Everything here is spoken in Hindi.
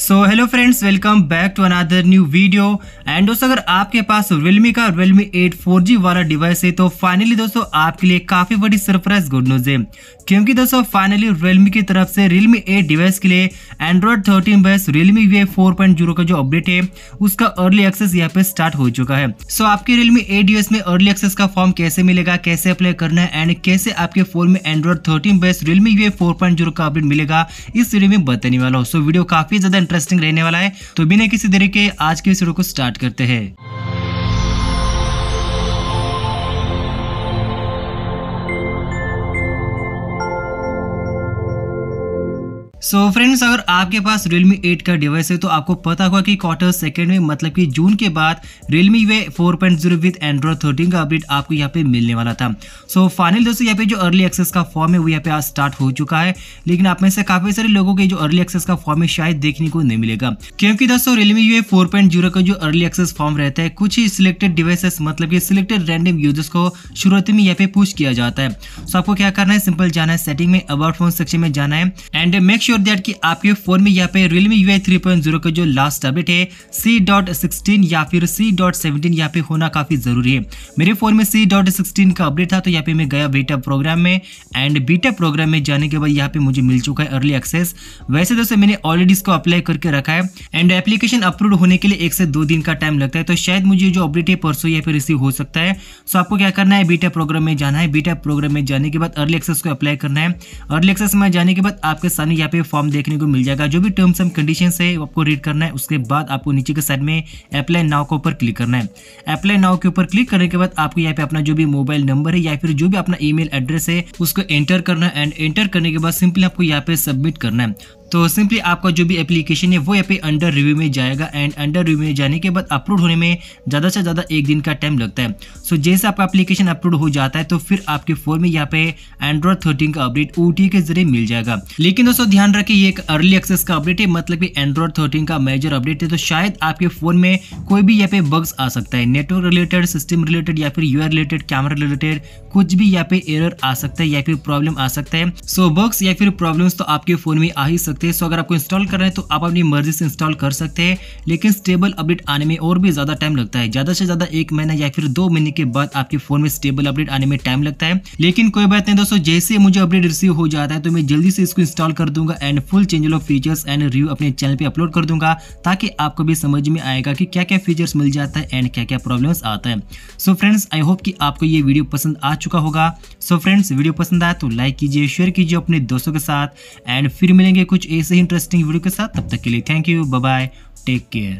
so hello friends welcome back to another new video and दोस्तों अगर आपके पास रियलमी का रियलमी एट फोर वाला डिवाइस है तो फाइनली दोस्तों आपके लिए काफी बड़ी सरप्राइज गुड न्यूज है क्योंकि दोस्तों फाइनली रियलमी की तरफ से रियलमी ए डिवाइस के लिए एंड्रॉयड थर्टीन बेस रियलमी वे फोर पॉइंट जीरो का जो अपडेट है उसका अर्ली एक्सेस यहाँ पे स्टार्ट हो चुका है सो आपके रियलमी ए डिवाइस में अर्ली एक्सेस का फॉर्म कैसे मिलेगा कैसे अप्लाई करना है एंड कैसे आपके फोन में एंड्रॉयड थर्टीन बेस रियलमी वे फोर पॉइंट जीरो का अपडेट मिलेगा इस वीडियो में बताने वाला हूँ सो so, वीडियो काफी ज्यादा इंटरेस्टिंग रहने वाला है तो बिना किसी तरीके आज के इस वीडियो को स्टार्ट करते हैं सो so फ्रेंड्स अगर आपके पास Realme 8 का डिवाइस है तो आपको पता होगा कि क्वार्टर सेकेंड में मतलब कि जून के बाद Realme वे 4.0 विद एंड्रॉइड 13 का अपडेट आपको यहाँ पे मिलने वाला था सो so फाइनल दोस्तों यहाँ पे जो अर्ली एक्सेस का फॉर्म है वो यहाँ पे आज स्टार्ट हो चुका है लेकिन आप में से काफी सारे लोगों के जो अर्ली एक्सेस का फॉर्म है शायद देखने को नहीं मिलेगा क्योंकि दोस्तों रियलमी वे फोर का जो अर्ली एक्सेस फॉर्म रहता है कुछ ही सिलेक्टेड डिवाइसेस मतलब की सिलेक्टेड रैंडम यूजर्स को शुरुआती में यहाँ पे पूछ किया जाता है सो so आपको क्या करना है सिंपल जाना है सेटिंग में अबाउट फोन सेक्शन में जाना है एंड मेक्स श्योर दैट कि आपके फोन में यहाँ पे Realme UI 3.0 three point zero का जो लास्ट अपडेट है सी डॉट सिक्सटीन या फिर सी डॉट सेवनटीन यहाँ पे होना काफी जरूरी है मेरे फोन में सी डॉट सिक्सटीन का अपडेट था तो यहाँ पे मैं गया बीटा प्रोग्राम में एंड बीटा प्रोग्राम में जाने के बाद यहाँ पे मुझे मिल चुका है अर्ली एक्सेस वैसे दोस्तों मैंने ऑलरेडी इसको अप्लाई करके रखा है एंड एप्लीकेशन अप्रूव होने के लिए एक से दो दिन का टाइम लगता है तो शायद मुझे जो अपडेट है परसों या फिर रिसीव हो सकता है सो आपको क्या करना है बीटा प्रोग्राम में जाना है बीटा प्रोग्राम में जाने के बाद अर्ली एक्सेस को अप्लाई करना है अर्ली एक्सेस में जाने के बाद आपके सामने यहाँ पे पे फॉर्म देखने को मिल जाएगा जो भी टर्म्स एंड कंडीशन है आपको रीड करना है उसके बाद आपको नीचे के साइड में अप्लाई नाव के ऊपर क्लिक करना है अप्लाई नाव के ऊपर क्लिक करने के बाद आपको यहाँ पे अपना जो भी मोबाइल नंबर है या फिर जो भी अपना ईमेल एड्रेस है उसको एंटर करना है एंड एंटर करने के बाद सिंपली आपको यहाँ पे सबमिट करना है तो सिंपली आपका जो भी एप्लीकेशन है वो यहाँ पे अंडर रिव्यू में जाएगा एंड अंडर रिव्यू में जाने के बाद अपलोड होने में ज़्यादा से ज़्यादा एक दिन का टाइम लगता है सो so, जैसे आपका एप्लीकेशन अपलोड हो जाता है तो फिर आपके फोन में यहाँ पे एंड्रॉयड थर्टीन का अपडेट ओ के जरिए मिल जाएगा लेकिन दोस्तों ध्यान रखें ये एक अर्ली एक्सेस का अपडेट है मतलब कि एंड्रॉयड थर्टीन का मेजर अपडेट है तो शायद आपके फोन में कोई भी यहाँ पे बग्स आ सकता है नेटवर्क रिलेटेड सिस्टम रिलेटेड या फिर यूआर रिलेटेड कैमरा रिलेटेड कुछ भी यहाँ पे एरर आ सकता है या फिर प्रॉब्लम आ सकता है सो बग्स या फिर प्रॉब्लम्स तो आपके फोन में आ ही सकते सकते हैं सो अगर आपको इंस्टॉल कर रहे हैं तो आप अपनी मर्जी से इंस्टॉल कर सकते हैं लेकिन स्टेबल अपडेट आने में और भी ज़्यादा टाइम लगता है ज़्यादा से ज़्यादा एक महीना या फिर दो महीने के बाद आपके फोन में स्टेबल अपडेट आने में टाइम लगता है लेकिन कोई बात नहीं दोस्तों जैसे मुझे अपडेट रिसीव हो जाता है तो मैं जल्दी से इसको इंस्टॉल कर दूंगा and full change of features and review अपने चैनल पर अपलोड कर दूंगा ताकि आपको भी समझ में आएगा कि क्या क्या फीचर्स मिल जाता है एंड क्या क्या प्रॉब्लम आता है सो फ्रेंड्स आई होप कि आपको ये वीडियो पसंद आ चुका होगा सो फ्रेंड्स वीडियो पसंद आया तो लाइक कीजिए शेयर कीजिए अपने दोस्तों के साथ एंड फिर मिलेंगे कुछ ऐसे ही इंटरेस्टिंग वीडियो के साथ तब तक के लिए thank you bye take care